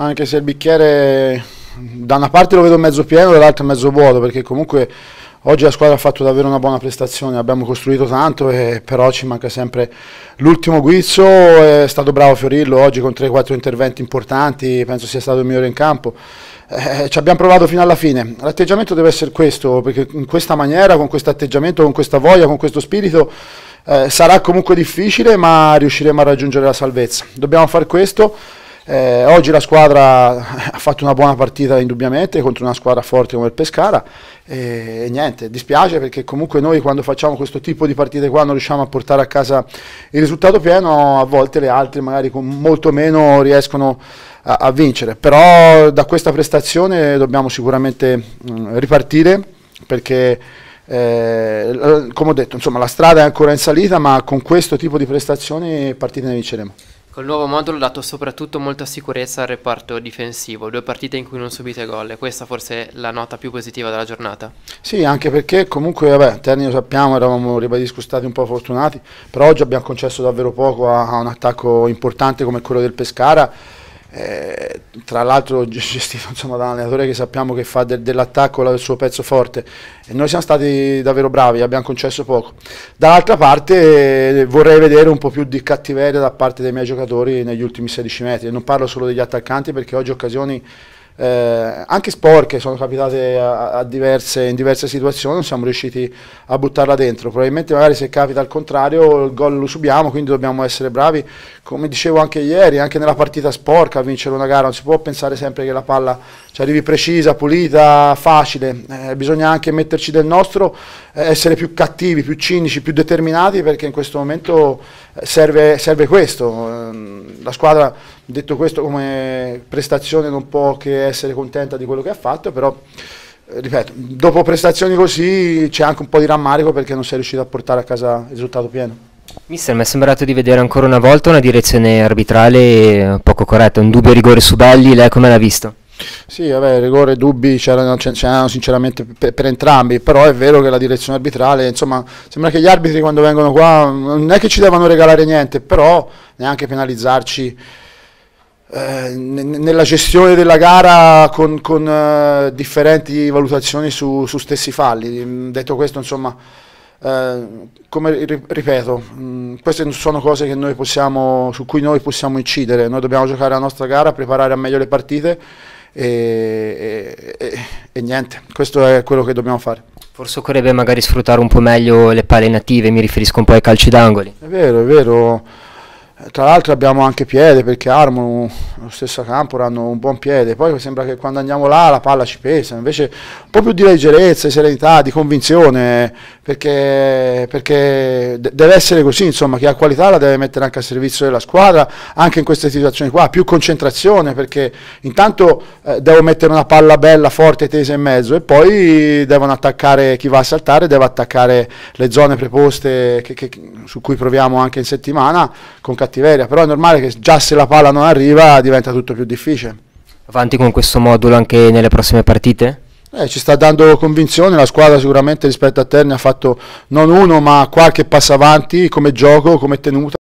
anche se il bicchiere da una parte lo vedo mezzo pieno, dall'altra mezzo vuoto, perché comunque oggi la squadra ha fatto davvero una buona prestazione, abbiamo costruito tanto, e, però ci manca sempre l'ultimo guizzo, è stato bravo Fiorillo oggi con 3-4 interventi importanti, penso sia stato il migliore in campo. Eh, ci abbiamo provato fino alla fine. L'atteggiamento deve essere questo, perché in questa maniera, con questo atteggiamento, con questa voglia, con questo spirito, eh, sarà comunque difficile, ma riusciremo a raggiungere la salvezza. Dobbiamo fare questo. Eh, oggi la squadra ha fatto una buona partita indubbiamente contro una squadra forte come il Pescara e, e, niente, dispiace perché comunque noi quando facciamo questo tipo di partite qua non riusciamo a portare a casa il risultato pieno, a volte le altre magari con molto meno riescono a, a vincere, però da questa prestazione dobbiamo sicuramente mh, mm, ripartire perché... Eh, come ho detto, insomma, la strada è ancora in salita, ma con questo tipo di prestazioni partite ne vinceremo. Col nuovo modulo ha dato soprattutto molta sicurezza al reparto difensivo, due partite in cui non subite gol e questa forse è la nota più positiva della giornata. Sì, anche perché comunque, vabbè, Terni lo sappiamo, eravamo, ribadisco, stati un po' fortunati, però oggi abbiamo concesso davvero poco a, a un attacco importante come quello del Pescara eh, tra l'altro gestito insomma, da un allenatore che sappiamo che fa de dell'attacco il suo pezzo forte e noi siamo stati davvero bravi, abbiamo concesso poco. Dall'altra parte eh, vorrei vedere un po' più di cattiveria da parte dei miei giocatori negli ultimi 16 metri, non parlo solo degli attaccanti perché oggi occasioni eh, anche sporche sono capitate a, a diverse, in diverse situazioni, non siamo riusciti a buttarla dentro. Probabilmente magari se capita al contrario il gol lo subiamo, quindi dobbiamo essere bravi. Come dicevo anche ieri, anche nella partita sporca a vincere una gara non si può pensare sempre che la palla ci arrivi precisa, pulita, facile. Eh, bisogna anche metterci del nostro, eh, essere più cattivi, più cinici, più determinati perché in questo momento serve, serve questo. Ehm, la squadra Detto questo, come prestazione non può che essere contenta di quello che ha fatto, però eh, ripeto, dopo prestazioni così c'è anche un po' di rammarico perché non si è riuscito a portare a casa il risultato pieno. Mister, mi è sembrato di vedere ancora una volta una direzione arbitrale eh, poco corretta, un dubbio rigore su Belli, lei come l'ha visto? Sì, vabbè, rigore e dubbi c'erano, sinceramente per, per, entrambi, però è vero che la direzione arbitrale, insomma, sembra che gli arbitri quando vengono qua non è che ci devono regalare niente, però neanche penalizzarci eh, nella gestione della gara con, con eh, differenti valutazioni su, su, stessi falli. Mm, detto questo, insomma, eh, come ripeto, mh, mm, queste sono cose possiamo, su cui noi possiamo incidere. Noi dobbiamo giocare la nostra gara, preparare al meglio le partite e, e, e niente, questo è quello che dobbiamo fare. Forse occorrebbe magari sfruttare un po' meglio le palle native, mi riferisco un po' ai calci d'angoli. È vero, è vero tra l'altro abbiamo anche piede perché Armo, lo stesso campo hanno un buon piede. Poi sembra che quando andiamo là la palla ci pesa. Invece un po' più di leggerezza, di serenità, di convinzione. Perché, perché deve essere così, insomma, chi ha qualità la deve mettere anche a servizio della squadra, anche in queste situazioni qua. Più concentrazione perché intanto eh, devo mettere una palla bella, forte, tesa in mezzo e poi devono attaccare chi va a saltare, deve attaccare le zone preposte che, che, su cui proviamo anche in settimana con cattività cattiveria, però è normale che già se la palla non arriva diventa tutto più difficile. Avanti con questo modulo anche nelle prossime partite? Eh, ci sta dando convinzione, la squadra sicuramente rispetto a Terni ha fatto non uno ma qualche passo avanti come gioco, come tenuta.